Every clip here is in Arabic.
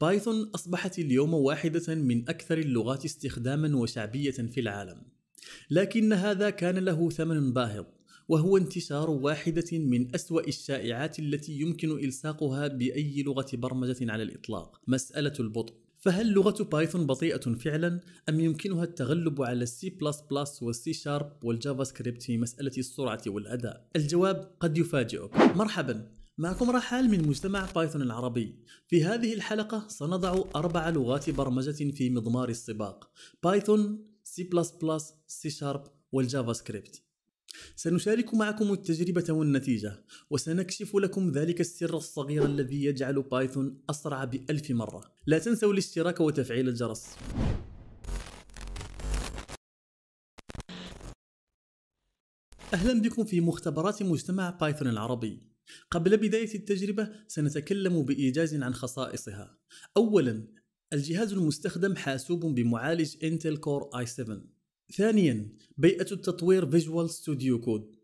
بايثون أصبحت اليوم واحدة من أكثر اللغات استخداما وشعبية في العالم لكن هذا كان له ثمن باهظ وهو انتشار واحدة من أسوأ الشائعات التي يمكن إلصاقها بأي لغة برمجة على الإطلاق مسألة البطء فهل لغة بايثون بطيئة فعلا أم يمكنها التغلب على السي بلس بلس والسي شارب والجافا سكريبت في مسألة السرعة والأداء؟ الجواب قد يفاجئك مرحبا معكم رحال من مجتمع بايثون العربي في هذه الحلقة سنضع أربع لغات برمجة في مضمار السباق بايثون، سي بلس بلس، سي شارب والجافا سكريبت سنشارك معكم التجربة والنتيجة وسنكشف لكم ذلك السر الصغير الذي يجعل بايثون أسرع بألف مرة لا تنسوا الاشتراك وتفعيل الجرس أهلا بكم في مختبرات مجتمع بايثون العربي قبل بداية التجربة سنتكلم بإيجاز عن خصائصها أولا الجهاز المستخدم حاسوب بمعالج Intel Core i7 ثانيا بيئة التطوير Visual Studio Code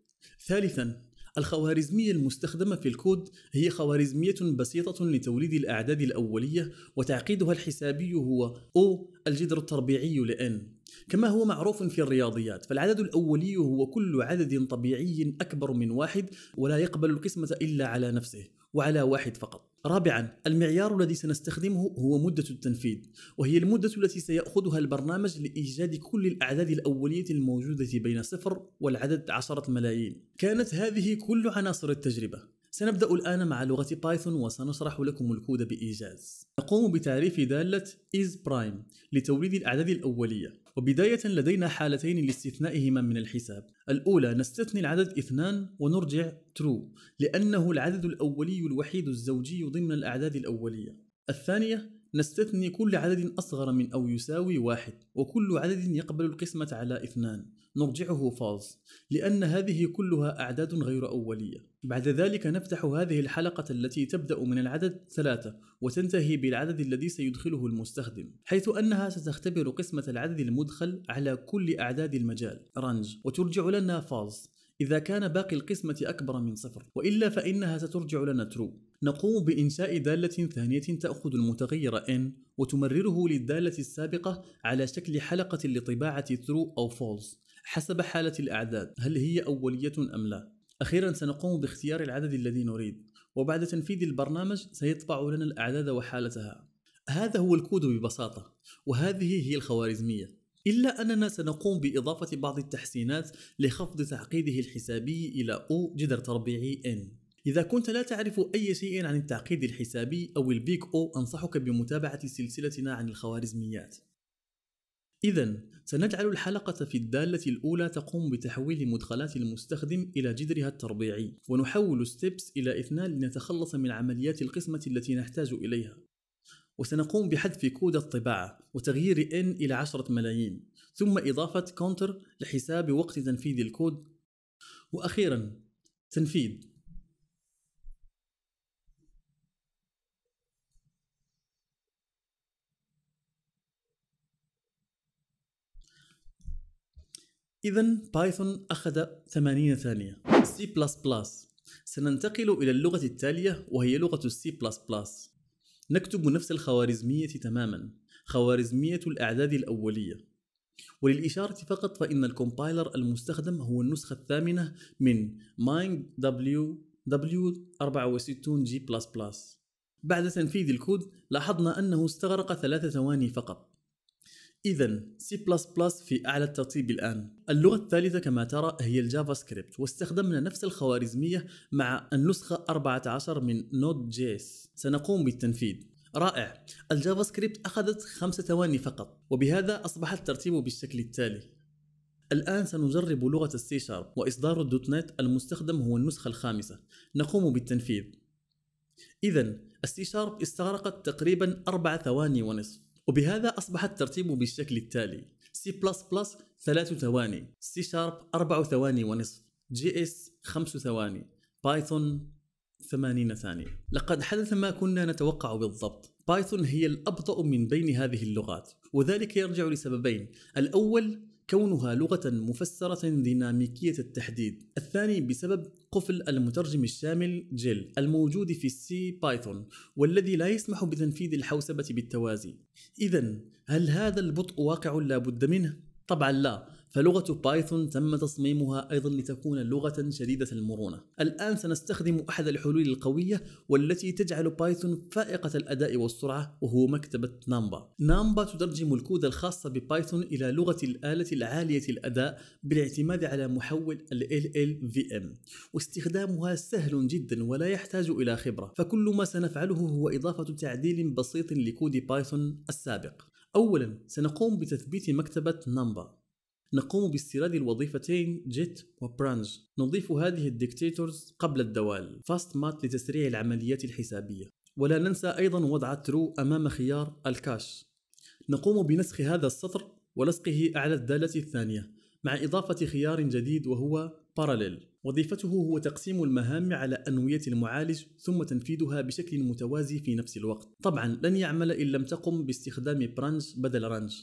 ثالثا الخوارزمية المستخدمة في الكود هي خوارزمية بسيطة لتوليد الأعداد الأولية وتعقيدها الحسابي هو O الجذر التربيعي لN N كما هو معروف في الرياضيات فالعدد الأولي هو كل عدد طبيعي أكبر من واحد ولا يقبل القسمة إلا على نفسه وعلى واحد فقط رابعا المعيار الذي سنستخدمه هو مدة التنفيذ وهي المدة التي سيأخذها البرنامج لإيجاد كل الأعداد الأولية الموجودة بين صفر والعدد عشرة ملايين كانت هذه كل عناصر التجربة سنبدأ الآن مع لغة بايثون وسنشرح لكم الكود بإيجاز نقوم بتعريف دالة is prime لتوليد الأعداد الأولية وبداية لدينا حالتين لاستثنائهما من الحساب الأولى نستثني العدد اثنان ونرجع true لأنه العدد الأولي الوحيد الزوجي ضمن الأعداد الأولية الثانية نستثني كل عدد أصغر من أو يساوي واحد وكل عدد يقبل القسمة على اثنان نرجعه فالس لأن هذه كلها أعداد غير أولية بعد ذلك نفتح هذه الحلقة التي تبدأ من العدد 3 وتنتهي بالعدد الذي سيدخله المستخدم حيث أنها ستختبر قسمة العدد المدخل على كل أعداد المجال رنج وترجع لنا فالس إذا كان باقي القسمة أكبر من صفر وإلا فإنها سترجع لنا ترو نقوم بإنشاء دالة ثانية تأخذ المتغير n وتمرره للدالة السابقة على شكل حلقة لطباعة ترو أو false حسب حالة الأعداد هل هي أولية أم لا أخيرا سنقوم باختيار العدد الذي نريد وبعد تنفيذ البرنامج سيطبع لنا الأعداد وحالتها هذا هو الكود ببساطة وهذه هي الخوارزمية إلا أننا سنقوم بإضافة بعض التحسينات لخفض تعقيده الحسابي إلى O جذر تربيعي N إذا كنت لا تعرف أي شيء عن التعقيد الحسابي أو البيك أو أنصحك بمتابعة سلسلتنا عن الخوارزميات إذا سنجعل الحلقة في الدالة الأولى تقوم بتحويل مدخلات المستخدم إلى جذرها التربيعي ونحول ستيبس إلى اثنان لنتخلص من عمليات القسمة التي نحتاج إليها وسنقوم بحذف كود الطباعة وتغيير n إلى 10 ملايين ثم إضافة كونتر لحساب وقت تنفيذ الكود وأخيرا تنفيذ إذا بايثون أخذ 80 ثانية C++ سننتقل إلى اللغة التالية وهي لغة C++ نكتب نفس الخوارزمية تماما خوارزمية الأعداد الأولية وللإشارة فقط فإن الكومبايلر المستخدم هو النسخة الثامنة من mindw w64g++ بعد تنفيذ الكود لاحظنا أنه استغرق ثلاث ثواني فقط إذا C++ في أعلى الترتيب الآن. اللغة الثالثة كما ترى هي الجافا سكريبت واستخدمنا نفس الخوارزمية مع النسخة 14 من Node.js سنقوم بالتنفيذ. رائع الجافا سكريبت أخذت خمسة ثواني فقط وبهذا أصبح الترتيب بالشكل التالي الآن سنجرب لغة السي شارب وإصدار الدوت نت المستخدم هو النسخة الخامسة نقوم بالتنفيذ إذا السي شارب استغرقت تقريبا أربع ثواني ونصف وبهذا أصبح الترتيب بالشكل التالي C++ ثلاث ثواني C Sharp أربع ثواني ونصف JS خمس ثواني بايثون 80 ثانية لقد حدث ما كنا نتوقع بالضبط بايثون هي الأبطأ من بين هذه اللغات وذلك يرجع لسببين الأول كونها لغة مفسرة ديناميكية التحديد الثاني بسبب قفل المترجم الشامل جيل الموجود في السي بايثون والذي لا يسمح بتنفيذ الحوسبة بالتوازي إذا هل هذا البطء واقع لا بد منه؟ طبعا لا فلغة بايثون تم تصميمها أيضا لتكون لغة شديدة المرونة الآن سنستخدم أحد الحلول القوية والتي تجعل بايثون فائقة الأداء والسرعة وهو مكتبة نامبا نامبا تترجم الكود الخاصة ببايثون إلى لغة الآلة العالية الأداء بالاعتماد على محول ال LLVM واستخدامها سهل جدا ولا يحتاج إلى خبرة فكل ما سنفعله هو إضافة تعديل بسيط لكود بايثون السابق أولا سنقوم بتثبيت مكتبة نامبا نقوم باستيراد الوظيفتين جيت وبرانج نضيف هذه الديكتاتورز قبل الدوال فاست مات لتسريع العمليات الحسابية ولا ننسى أيضا وضع ترو أمام خيار الكاش نقوم بنسخ هذا السطر ولصقه أعلى الدالة الثانية مع إضافة خيار جديد وهو باراليل وظيفته هو تقسيم المهام على أنوية المعالج ثم تنفيذها بشكل متوازي في نفس الوقت طبعا لن يعمل إن لم تقم باستخدام برانج بدل رانج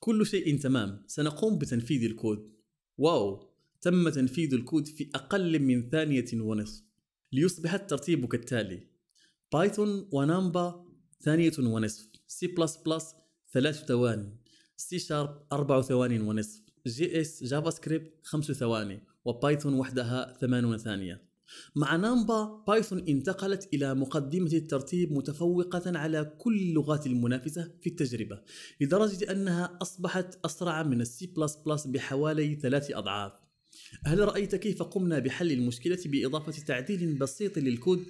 كل شيء تمام سنقوم بتنفيذ الكود واو تم تنفيذ الكود في أقل من ثانية ونصف ليصبح الترتيب كالتالي بايثون ونامبا ثانية ونصف سي بلس بلس ثلاث ثوان سي شارب أربع ثوان ونصف جي اس جافا سكريبت خمس ثواني وبايثون وحدها ثمانون ثانية مع نامبا بايثون انتقلت إلى مقدمة الترتيب متفوقة على كل اللغات المنافسة في التجربة لدرجة أنها أصبحت أسرع من السي بحوالي ثلاث أضعاف هل رأيت كيف قمنا بحل المشكلة بإضافة تعديل بسيط للكود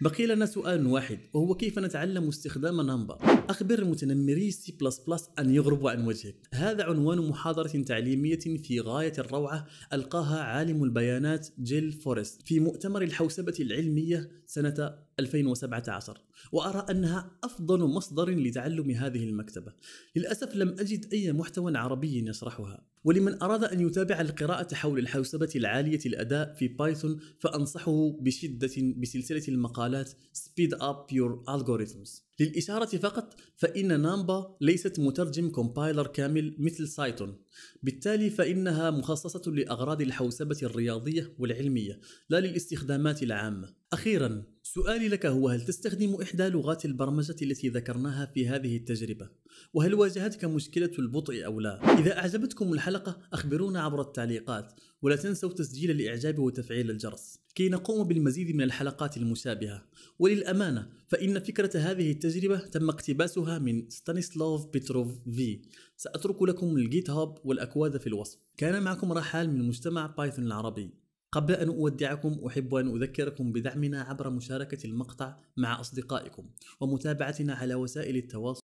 بقي لنا سؤال واحد وهو كيف نتعلم استخدام نمبر أخبر متنمري سي بلس بلس أن يغربوا عن وجهك هذا عنوان محاضرة تعليمية في غاية الروعة ألقاها عالم البيانات جيل فورست في مؤتمر الحوسبة العلمية سنة 2017 وأرى أنها أفضل مصدر لتعلم هذه المكتبة للأسف لم أجد أي محتوى عربي يشرحها ولمن أراد أن يتابع القراءة حول الحوسبة العالية الأداء في بايثون فأنصحه بشدة بسلسلة المقالات Speed Up Your Algorithms للإشارة فقط فإن نامبا ليست مترجم كومبايلر كامل مثل سايتون بالتالي فإنها مخصصة لأغراض الحوسبة الرياضية والعلمية لا للاستخدامات العامة أخيرا سؤالي لك هو هل تستخدم إحدى لغات البرمجة التي ذكرناها في هذه التجربة؟ وهل واجهتك مشكلة البطء أو لا؟ إذا أعجبتكم الحلقة أخبرونا عبر التعليقات ولا تنسوا تسجيل الإعجاب وتفعيل الجرس كي نقوم بالمزيد من الحلقات المشابهة وللأمانة فإن فكرة هذه التجربة تم اقتباسها من ستانيسلوف بيتروف في سأترك لكم الجيت هاب والأكواد في الوصف كان معكم رحال من مجتمع بايثون العربي قبل أن أودعكم أحب أن أذكركم بدعمنا عبر مشاركة المقطع مع أصدقائكم ومتابعتنا على وسائل التواصل